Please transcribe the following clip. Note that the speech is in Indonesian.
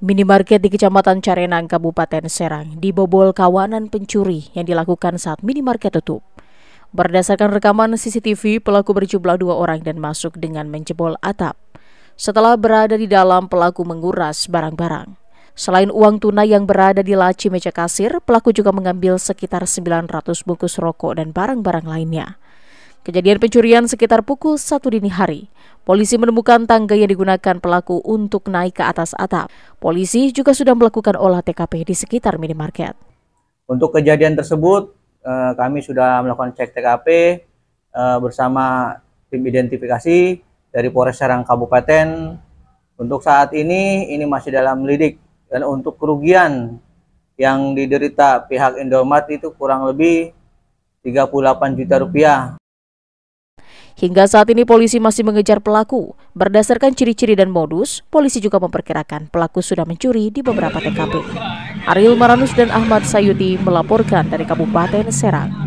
Minimarket di Kecamatan Carenang, Kabupaten Serang dibobol kawanan pencuri yang dilakukan saat minimarket tutup. Berdasarkan rekaman CCTV, pelaku berjumlah dua orang dan masuk dengan menjebol atap. Setelah berada di dalam, pelaku menguras barang-barang. Selain uang tunai yang berada di laci meja kasir, pelaku juga mengambil sekitar 900 bungkus rokok dan barang-barang lainnya. Kejadian pencurian sekitar pukul satu dini hari. Polisi menemukan tangga yang digunakan pelaku untuk naik ke atas atap. Polisi juga sudah melakukan olah TKP di sekitar minimarket. Untuk kejadian tersebut, eh, kami sudah melakukan cek TKP eh, bersama tim identifikasi dari Polres Serang Kabupaten. Untuk saat ini, ini masih dalam lidik. Dan untuk kerugian yang diderita pihak Indomaret itu kurang lebih 38 juta rupiah. Hingga saat ini polisi masih mengejar pelaku. Berdasarkan ciri-ciri dan modus, polisi juga memperkirakan pelaku sudah mencuri di beberapa TKP. Ariel Maranus dan Ahmad Sayuti melaporkan dari Kabupaten Serang.